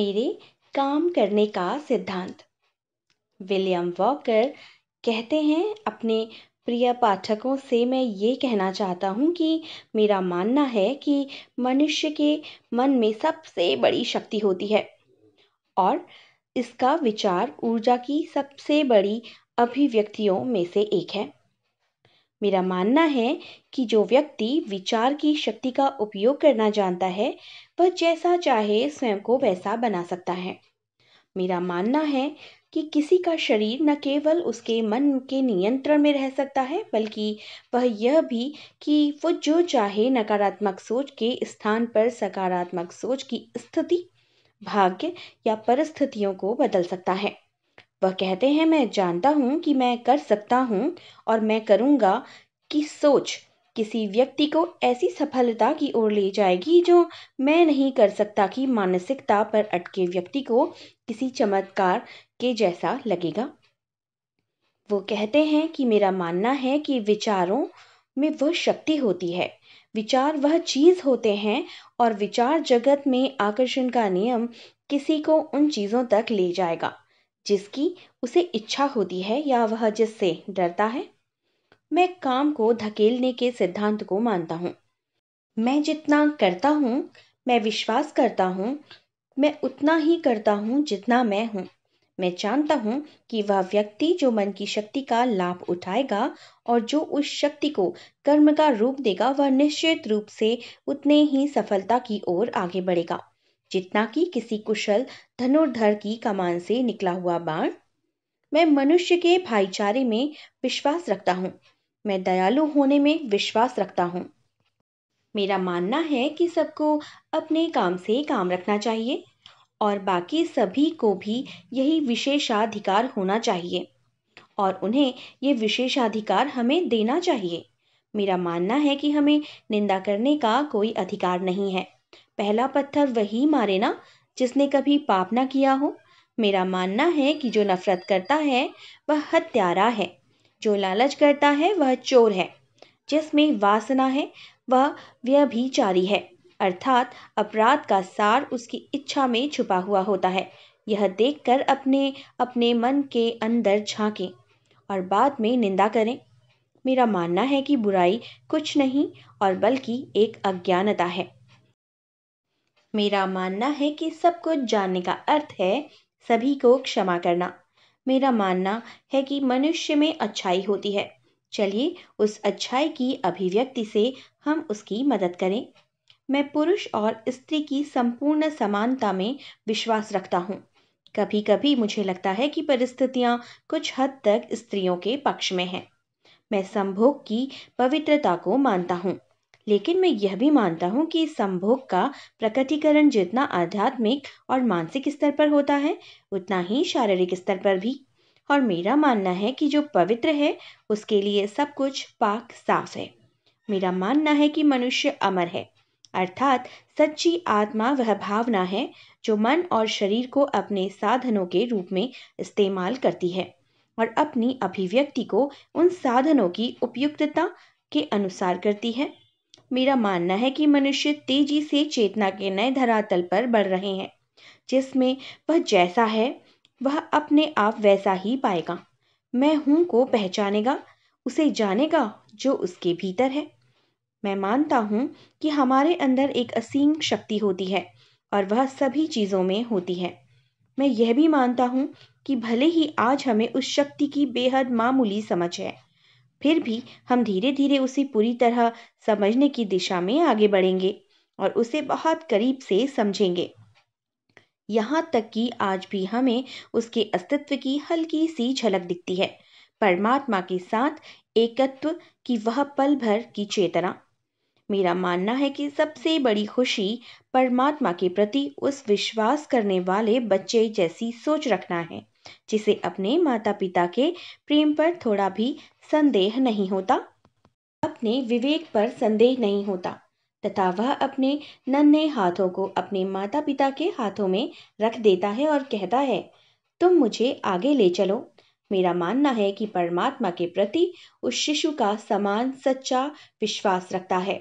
मेरे काम करने का सिद्धांत विलियम वॉकर कहते हैं अपने प्रिय पाठकों से मैं ये कहना चाहता हूँ कि मेरा मानना है कि मनुष्य के मन में सबसे बड़ी शक्ति होती है और इसका विचार ऊर्जा की सबसे बड़ी अभिव्यक्तियों में से एक है मेरा मानना है कि जो व्यक्ति विचार की शक्ति का उपयोग करना जानता है वह जैसा चाहे स्वयं को वैसा बना सकता है मेरा मानना है कि किसी का शरीर न केवल उसके मन के नियंत्रण में रह सकता है बल्कि वह यह भी कि वो जो चाहे नकारात्मक सोच के स्थान पर सकारात्मक सोच की स्थिति भाग्य या परिस्थितियों को बदल सकता है वह कहते हैं मैं जानता हूँ कि मैं कर सकता हूँ और मैं करूँगा कि सोच किसी व्यक्ति को ऐसी सफलता की ओर ले जाएगी जो मैं नहीं कर सकता की मानसिकता पर अटके व्यक्ति को किसी चमत्कार के जैसा लगेगा वो कहते हैं कि मेरा मानना है कि विचारों में वह शक्ति होती है विचार वह चीज़ होते हैं और विचार जगत में आकर्षण का नियम किसी को उन चीज़ों तक ले जाएगा जिसकी उसे इच्छा होती है या वह जिससे डरता है मैं काम को धकेलने के सिद्धांत को मानता हूँ मैं जितना करता हूँ मैं विश्वास करता हूँ मैं उतना ही करता हूँ जितना मैं हूँ मैं जानता हूँ कि वह व्यक्ति जो मन की शक्ति का लाभ उठाएगा और जो उस शक्ति को कर्म का रूप देगा वह निश्चित रूप से उतने ही सफलता की ओर आगे बढ़ेगा जितना कि किसी कुशल धनुर्धर की कमान से निकला हुआ बाण मैं मनुष्य के भाईचारे में विश्वास रखता हूँ मैं दयालु होने में विश्वास रखता हूँ मेरा मानना है कि सबको अपने काम से काम रखना चाहिए और बाकी सभी को भी यही विशेषाधिकार होना चाहिए और उन्हें ये विशेषाधिकार हमें देना चाहिए मेरा मानना है कि हमें निंदा करने का कोई अधिकार नहीं है पहला पत्थर वही मारे ना जिसने कभी पाप ना किया हो मेरा मानना है कि जो नफरत करता है वह हत्यारा है जो लालच करता है वह चोर है जिसमें वासना है वह व्यभिचारी है अर्थात अपराध का सार उसकी इच्छा में छुपा हुआ होता है यह देखकर अपने अपने मन के अंदर झांकें और बाद में निंदा करें मेरा मानना है कि बुराई कुछ नहीं और बल्कि एक अज्ञानता है मेरा मानना है कि सब कुछ जानने का अर्थ है सभी को क्षमा करना मेरा मानना है कि मनुष्य में अच्छाई होती है चलिए उस अच्छाई की अभिव्यक्ति से हम उसकी मदद करें मैं पुरुष और स्त्री की संपूर्ण समानता में विश्वास रखता हूँ कभी कभी मुझे लगता है कि परिस्थितियाँ कुछ हद तक स्त्रियों के पक्ष में हैं मैं संभोग की पवित्रता को मानता हूँ लेकिन मैं यह भी मानता हूँ कि इस संभोग का प्रकटीकरण जितना आध्यात्मिक और मानसिक स्तर पर होता है उतना ही शारीरिक स्तर पर भी और मेरा मानना है कि जो पवित्र है उसके लिए सब कुछ पाक साफ है मेरा मानना है कि मनुष्य अमर है अर्थात सच्ची आत्मा वह भावना है जो मन और शरीर को अपने साधनों के रूप में इस्तेमाल करती है और अपनी अभिव्यक्ति को उन साधनों की उपयुक्तता के अनुसार करती है मेरा मानना है कि मनुष्य तेजी से चेतना के नए धरातल पर बढ़ रहे हैं जिसमें वह जैसा है वह अपने आप वैसा ही पाएगा मैं हूँ को पहचानेगा उसे जानेगा जो उसके भीतर है मैं मानता हूँ कि हमारे अंदर एक असीम शक्ति होती है और वह सभी चीज़ों में होती है मैं यह भी मानता हूँ कि भले ही आज हमें उस शक्ति की बेहद मामूली समझ है फिर भी हम धीरे धीरे उसे पूरी तरह समझने की दिशा में आगे बढ़ेंगे और उसे बहुत करीब से समझेंगे यहाँ तक कि आज भी हमें उसके अस्तित्व की हल्की सी झलक दिखती है परमात्मा के साथ एकत्व की वह पल भर की चेतना मेरा मानना है कि सबसे बड़ी खुशी परमात्मा के प्रति उस विश्वास करने वाले बच्चे जैसी सोच रखना है जिसे अपने माता पिता के प्रेम पर थोड़ा भी संदेह नहीं होता अपने विवेक पर संदेह नहीं होता तथा वह अपने नन्हे हाथों को अपने माता पिता के हाथों में रख देता है और कहता है तुम मुझे आगे ले चलो मेरा मानना है कि परमात्मा के प्रति उस शिशु का समान सच्चा विश्वास रखता है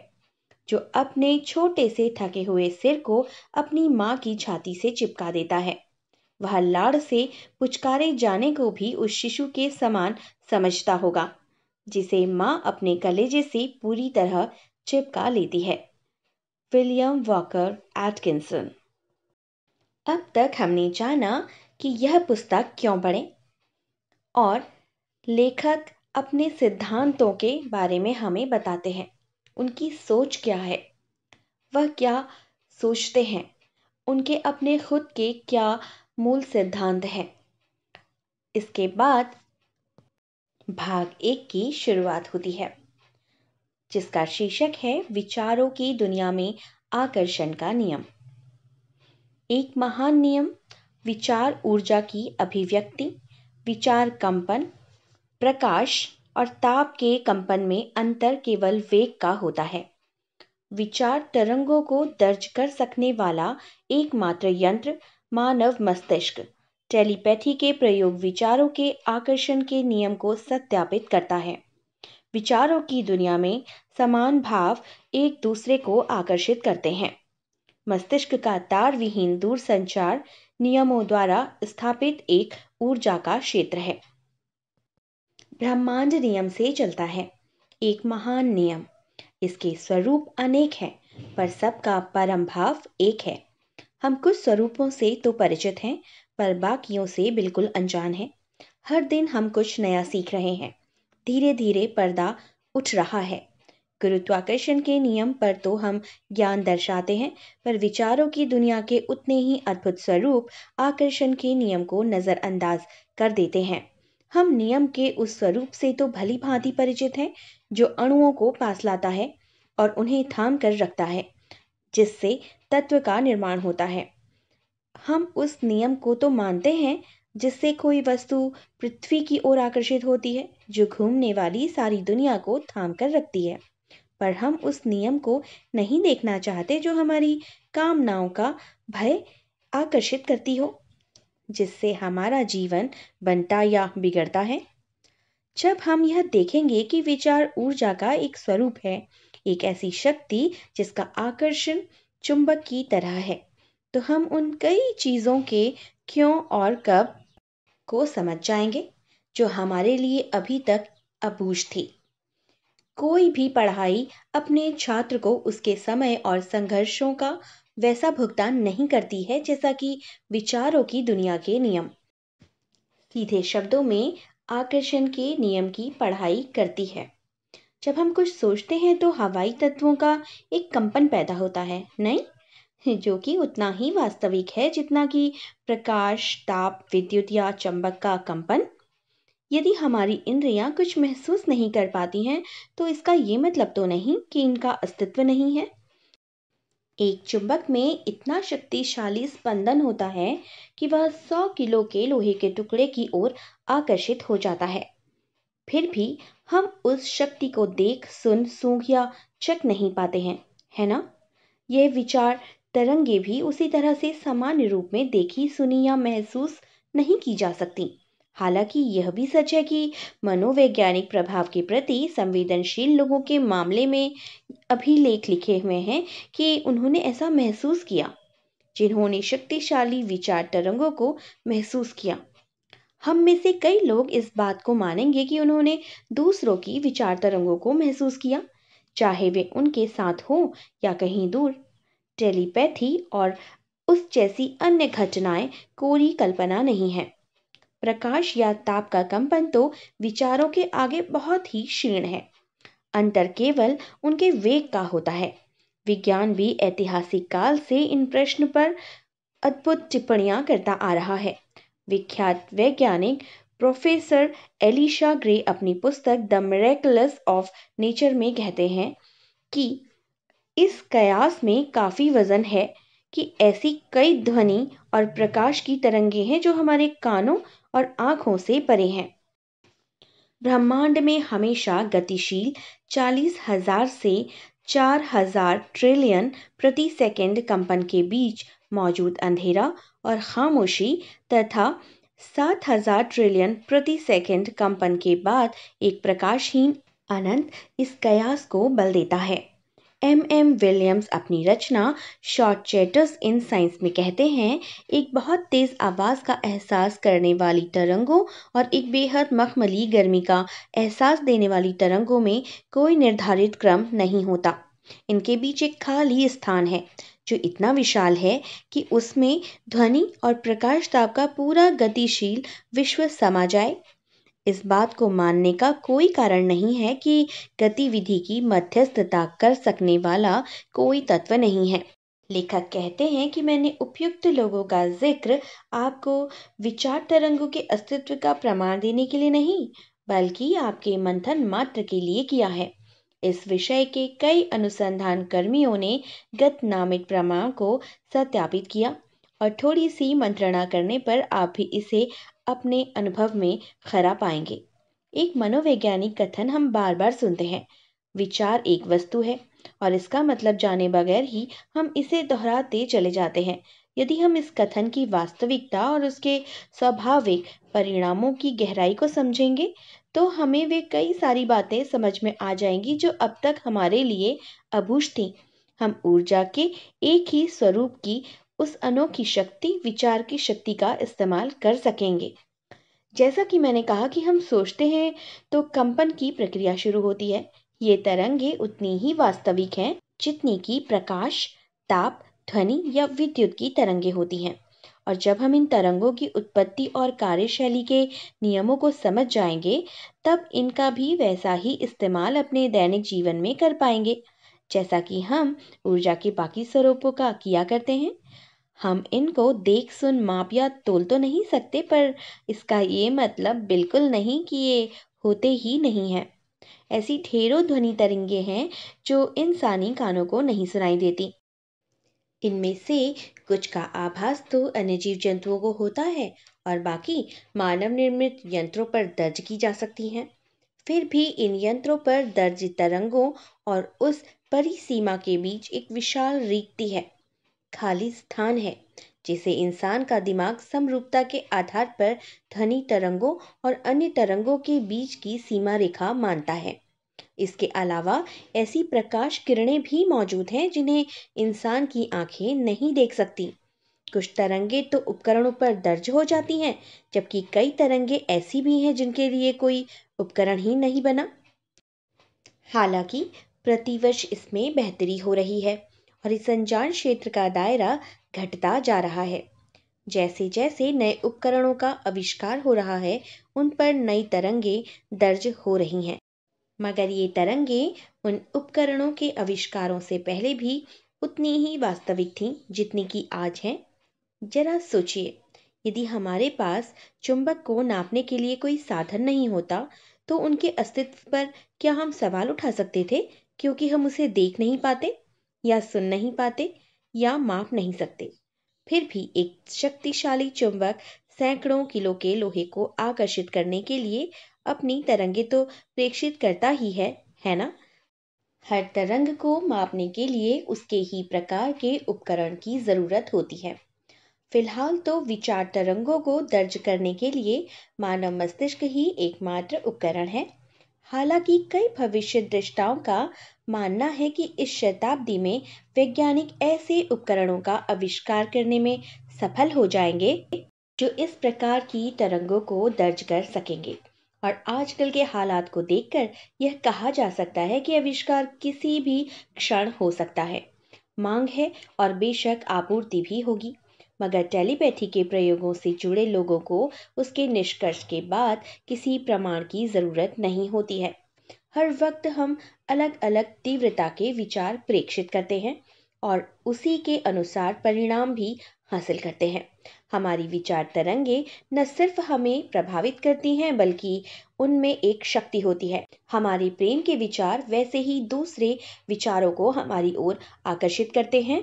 जो अपने छोटे से थके हुए सिर को अपनी माँ की छाती से चिपका देता है वह लाड़ से पुचकारे जाने को भी उस शिशु के समान समझता होगा जिसे माँ अपने कलेजे से पूरी तरह चिपका लेती है विलियम वॉकर एटकिंसन अब तक हमने जाना कि यह पुस्तक क्यों पढ़ें और लेखक अपने सिद्धांतों के बारे में हमें बताते हैं उनकी सोच क्या है वह क्या सोचते हैं उनके अपने खुद के क्या मूल सिद्धांत हैं इसके बाद भाग एक की शुरुआत होती है जिसका शीर्षक है विचारों की दुनिया में आकर्षण का नियम एक महान नियम विचार ऊर्जा की अभिव्यक्ति विचार कंपन प्रकाश और ताप के कंपन में अंतर केवल वेग का होता है विचार तरंगों को दर्ज कर सकने वाला एकमात्र यंत्र मानव मस्तिष्क टेलीपैथी के प्रयोग विचारों के आकर्षण के नियम को सत्यापित करता है विचारों की दुनिया में समान भाव एक दूसरे को आकर्षित करते हैं मस्तिष्क का तार विहीन संचार नियमों द्वारा स्थापित एक ऊर्जा का क्षेत्र है ब्रह्मांड नियम से चलता है एक महान नियम इसके स्वरूप अनेक हैं पर सबका परम भाव एक है हम कुछ स्वरूपों से तो परिचित हैं पर बाकियों से बिल्कुल अनजान है हर दिन हम कुछ नया सीख रहे हैं धीरे धीरे पर्दा उठ रहा है गुरुत्वाकर्षण के नियम पर तो हम ज्ञान दर्शाते हैं पर विचारों की दुनिया के उतने ही अद्भुत स्वरूप आकर्षण के नियम को नज़रअंदाज कर देते हैं हम नियम के उस स्वरूप से तो भली भांति परिचित हैं जो अणुओं को पास लाता है और उन्हें थाम कर रखता है जिससे तत्व का निर्माण होता है हम उस नियम को तो मानते हैं जिससे कोई वस्तु पृथ्वी की ओर आकर्षित होती है जो घूमने वाली सारी दुनिया को थाम कर रखती है पर हम उस नियम को नहीं देखना चाहते जो हमारी कामनाओं का भय आकर्षित करती हो जिससे हमारा जीवन बनता या बिगड़ता है जब हम यह देखेंगे कि विचार ऊर्जा का एक स्वरूप है एक ऐसी शक्ति जिसका आकर्षण चुंबक की तरह है तो हम उन कई चीज़ों के क्यों और कब को समझ जाएंगे जो हमारे लिए अभी तक अबूझ थी कोई भी पढ़ाई अपने छात्र को उसके समय और संघर्षों का वैसा भुगतान नहीं करती है जैसा कि विचारों की दुनिया के नियम सीधे शब्दों में आकर्षण के नियम की पढ़ाई करती है जब हम कुछ सोचते हैं तो हवाई तत्वों का एक कंपन पैदा होता है नहीं जो कि उतना ही वास्तविक है जितना कि प्रकाश ताप विद्युत या चंबक का कंपन यदि हमारी इंद्रियां कुछ महसूस नहीं कर पाती हैं तो इसका ये मतलब तो नहीं कि इनका अस्तित्व नहीं है एक चुंबक में इतना शक्तिशाली स्पंदन होता है कि वह सौ किलो के लोहे के टुकड़े की ओर आकर्षित हो जाता है फिर भी हम उस शक्ति को देख सुन सूंघ या चक नहीं पाते हैं है ना यह विचार तरंगे भी उसी तरह से सामान्य रूप में देखी सुनी या महसूस नहीं की जा सकती हालांकि यह भी सच है कि मनोवैज्ञानिक प्रभाव के प्रति संवेदनशील लोगों के मामले में अभिलेख लिखे हुए हैं कि उन्होंने ऐसा महसूस किया जिन्होंने शक्तिशाली विचार तरंगों को महसूस किया हम में से कई लोग इस बात को मानेंगे कि उन्होंने दूसरों की विचार तरंगों को महसूस किया चाहे वे उनके साथ हों या कहीं दूर टेलीपैथी और उस जैसी अन्य घटनाएं कोरी कल्पना नहीं है प्रकाश या ताप का कंपन तो विचारों के आगे बहुत ही क्षीण है अंतर केवल उनके वेग का होता है विज्ञान भी ऐतिहासिक काल से इन प्रश्न पर अद्भुत टिप्पणियां करता आ रहा है विख्यात वैज्ञानिक प्रोफेसर एलिशा ग्रे अपनी पुस्तक द मेरेकलस ऑफ नेचर में कहते हैं कि इस कयास में काफ़ी वज़न है कि ऐसी कई ध्वनि और प्रकाश की तरंगे हैं जो हमारे कानों और आँखों से परे हैं ब्रह्मांड में हमेशा गतिशील चालीस हजार से चार हजार ट्रिलियन प्रति सेकंड कंपन के बीच मौजूद अंधेरा और खामोशी तथा सात हजार ट्रिलियन प्रति सेकंड कंपन के बाद एक प्रकाशहीन अनंत इस कयास को बल देता है एम एम विलियम्स अपनी रचना शॉर्ट चैटर्स इन साइंस में कहते हैं एक बहुत तेज़ आवाज़ का एहसास करने वाली तरंगों और एक बेहद मखमली गर्मी का एहसास देने वाली तरंगों में कोई निर्धारित क्रम नहीं होता इनके बीच एक खाली स्थान है जो इतना विशाल है कि उसमें ध्वनि और प्रकाश ताप का पूरा गतिशील विश्व समा जाए इस बात को मानने का कोई कारण नहीं है कि गतिविधि की मध्यस्थता कर सकने वाला कोई तत्व नहीं है लेखक कहते हैं कि मैंने उपयुक्त लोगों का जिक्र आपको विचार तरंगों के अस्तित्व का प्रमाण देने के लिए नहीं बल्कि आपके मंथन मात्र के लिए किया है इस विषय के कई अनुसंधान कर्मियों ने गत नामित प्रमाण को सत्यापित किया और थोड़ी सी मंत्रणा करने पर आप भी इसे अपने अनुभव में खरा पाएंगे एक मनोवैज्ञानिक कथन हम बार बार सुनते हैं विचार एक वस्तु है और इसका मतलब जाने बगैर ही हम इसे दोहराते चले जाते हैं यदि हम इस कथन की वास्तविकता और उसके स्वाभाविक परिणामों की गहराई को समझेंगे तो हमें वे कई सारी बातें समझ में आ जाएंगी जो अब तक हमारे लिए अबूझ थी हम ऊर्जा के एक ही स्वरूप की उस अनोखी शक्ति विचार की शक्ति का इस्तेमाल कर सकेंगे जैसा कि मैंने कहा कि हम सोचते हैं तो कंपन की प्रक्रिया शुरू होती है ये तरंगे उतनी ही वास्तविक हैं जितनी की प्रकाश ताप ध्वनि या विद्युत की तरंगे होती हैं और जब हम इन तरंगों की उत्पत्ति और कार्यशैली के नियमों को समझ जाएंगे तब इनका भी वैसा ही इस्तेमाल अपने दैनिक जीवन में कर पाएंगे जैसा कि हम ऊर्जा के बाकी स्वरूपों का किया करते हैं हम इनको देख सुन माप या तोल तो नहीं सकते पर इसका ये मतलब बिल्कुल नहीं कि ये होते ही नहीं हैं ऐसी ढेरों ध्वनि तरंगे हैं जो इंसानी कानों को नहीं सुनाई देती इनमें से कुछ का आभास तो अन्य जीव जंतुओं को होता है और बाकी मानव निर्मित यंत्रों पर दर्ज की जा सकती हैं फिर भी इन यंत्रों पर दर्ज तरंगों और उस परिसीमा के बीच एक विशाल रिक्ति है खाली स्थान है जिसे इंसान का दिमाग समरूपता के आधार पर ध्वनि तरंगों और अन्य तरंगों के बीच की सीमा रेखा मानता है इसके अलावा ऐसी प्रकाश किरणें भी मौजूद हैं जिन्हें इंसान की आंखें नहीं देख सकती कुछ तरंगे तो उपकरणों पर दर्ज हो जाती हैं जबकि कई तरंगे ऐसी भी हैं जिनके लिए कोई उपकरण ही नहीं बना हालांकि प्रतिवर्ष इसमें बेहतरी हो रही है और इस अनजान क्षेत्र का दायरा घटता जा रहा है जैसे जैसे नए उपकरणों का आविष्कार हो रहा है उन पर नई तरंगे दर्ज हो रही हैं मगर ये तरंगे उन उपकरणों के आविष्कारों से पहले भी उतनी ही वास्तविक थीं जितनी की आज हैं जरा सोचिए यदि हमारे पास चुंबक को नापने के लिए कोई साधन नहीं होता तो उनके अस्तित्व पर क्या हम सवाल उठा सकते थे क्योंकि हम उसे देख नहीं पाते या सुन नहीं पाते या माप नहीं सकते फिर भी एक शक्तिशाली चुंबक सैकड़ों किलो के लोहे को आकर्षित करने के लिए अपनी तरंगे तो प्रेक्षित करता ही है है ना हर तरंग को मापने के लिए उसके ही प्रकार के उपकरण की ज़रूरत होती है फिलहाल तो विचार तरंगों को दर्ज करने के लिए मानव मस्तिष्क ही एकमात्र उपकरण है हालांकि कई भविष्य दृष्टाओं का मानना है कि इस शताब्दी में वैज्ञानिक ऐसे उपकरणों का आविष्कार करने में सफल हो जाएंगे जो इस प्रकार की तरंगों को दर्ज कर सकेंगे और आजकल के हालात को देखकर यह कहा जा सकता है कि आविष्कार किसी भी क्षण हो सकता है मांग है और बेशक आपूर्ति भी होगी मगर टेलीपैथी के प्रयोगों से जुड़े लोगों को उसके निष्कर्ष के बाद किसी प्रमाण की ज़रूरत नहीं होती है हर वक्त हम अलग अलग तीव्रता के विचार प्रेक्षित करते हैं और उसी के अनुसार परिणाम भी हासिल करते हैं हमारी विचार तरंगे न सिर्फ हमें प्रभावित करती हैं बल्कि उनमें एक शक्ति होती है हमारे प्रेम के विचार वैसे ही दूसरे विचारों को हमारी ओर आकर्षित करते हैं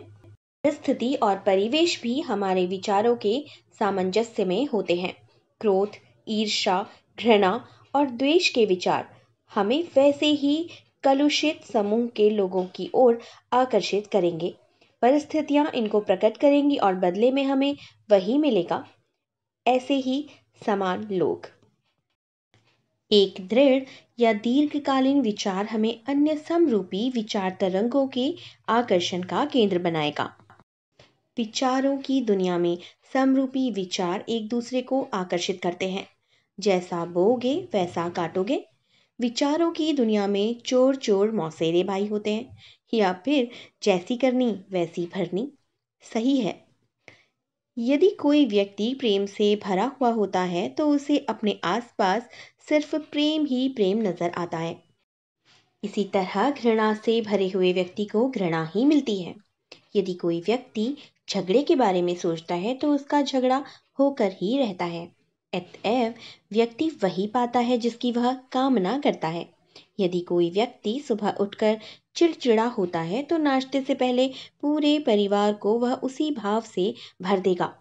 स्थिति और परिवेश भी हमारे विचारों के सामंजस्य में होते हैं क्रोध ईर्षा घृणा और द्वेष के विचार हमें वैसे ही कलुषित समूह के लोगों की ओर आकर्षित करेंगे परिस्थितियाँ इनको प्रकट करेंगी और बदले में हमें वही मिलेगा ऐसे ही समान लोग एक दृढ़ या दीर्घकालीन विचार हमें अन्य समरूपी विचार तरंगों के आकर्षण का केंद्र बनाएगा विचारों की दुनिया में समरूपी विचार एक दूसरे को आकर्षित करते हैं जैसा बोगे वैसा काटोगे विचारों की दुनिया में चोर चोर मौसेरे भाई होते हैं या फिर जैसी करनी वैसी भरनी सही है यदि कोई व्यक्ति प्रेम से भरा हुआ होता है तो उसे अपने आसपास सिर्फ प्रेम ही प्रेम नजर आता है इसी तरह घृणा से भरे हुए व्यक्ति को घृणा ही मिलती है यदि कोई व्यक्ति झगड़े के बारे में सोचता है तो उसका झगड़ा होकर ही रहता है अतएव व्यक्ति वही पाता है जिसकी वह कामना करता है यदि कोई व्यक्ति सुबह उठकर चिड़चिड़ा होता है तो नाश्ते से पहले पूरे परिवार को वह उसी भाव से भर देगा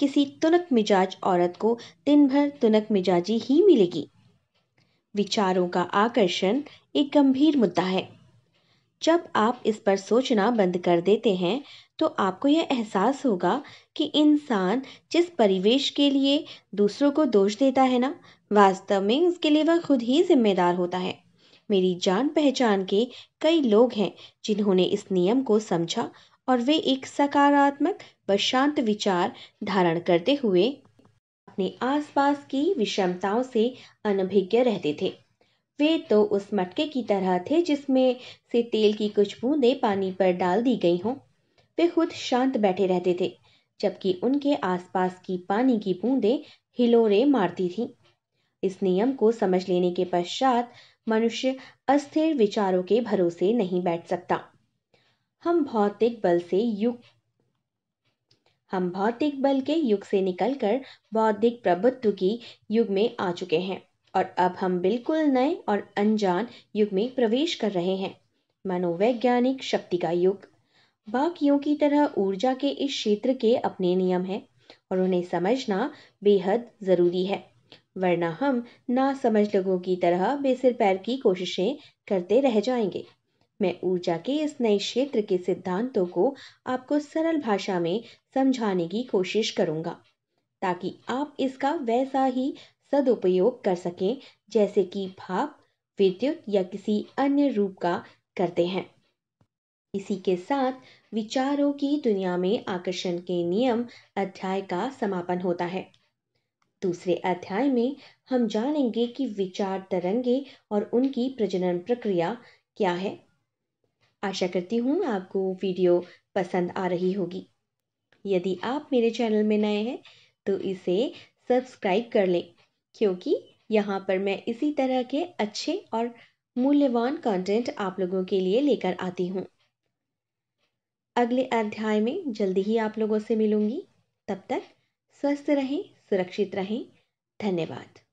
किसी तुनक मिजाज औरत को दिन भर तुनक मिजाजी ही मिलेगी विचारों का आकर्षण एक गंभीर मुद्दा है जब आप इस पर सोचना बंद कर देते हैं तो आपको यह एहसास होगा कि इंसान जिस परिवेश के लिए दूसरों को दोष देता है ना वास्तव में उसके लिए वह खुद ही जिम्मेदार होता है मेरी जान पहचान के कई लोग हैं जिन्होंने इस नियम को समझा और वे एक सकारात्मक व शांत विचार धारण करते हुए अपने आसपास की विषमताओं से अनभिज्ञ रहते थे वे तो उस मटके की तरह थे जिसमें से तेल की कुछ बूंदें पानी पर डाल दी गई हों वे खुद शांत बैठे रहते थे जबकि उनके आसपास की पानी की बूंदें हिलोरे मारती थीं इस नियम को समझ लेने के पश्चात मनुष्य अस्थिर विचारों के भरोसे नहीं बैठ सकता हम भौतिक बल से युग हम भौतिक बल के युग से निकलकर बौद्धिक प्रभुत्व की युग में आ चुके हैं और अब हम बिल्कुल नए और अनजान युग में प्रवेश कर रहे हैं मनोवैज्ञानिक शक्ति का युग बाकियों की तरह ऊर्जा के इस क्षेत्र के अपने नियम हैं और उन्हें समझना बेहद ज़रूरी है वरना हम ना समझ लोगों की तरह बेसिर पैर की कोशिशें करते रह जाएंगे मैं ऊर्जा के इस नए क्षेत्र के सिद्धांतों को आपको सरल भाषा में समझाने की कोशिश करूंगा ताकि आप इसका वैसा ही सदुपयोग कर सकें जैसे कि भाप विद्युत या किसी अन्य रूप का करते हैं इसी के साथ विचारों की दुनिया में आकर्षण के नियम अध्याय का समापन होता है दूसरे अध्याय में हम जानेंगे कि विचार तरंगे और उनकी प्रजनन प्रक्रिया क्या है आशा करती हूँ आपको वीडियो पसंद आ रही होगी यदि आप मेरे चैनल में नए हैं तो इसे सब्सक्राइब कर लें क्योंकि यहाँ पर मैं इसी तरह के अच्छे और मूल्यवान कंटेंट आप लोगों के लिए लेकर आती हूँ अगले अध्याय में जल्दी ही आप लोगों से मिलूंगी तब तक स्वस्थ रहें सुरक्षित रहें धन्यवाद